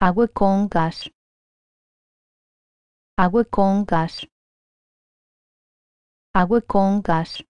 Agua con gas. Agua con gas. Agua con gas.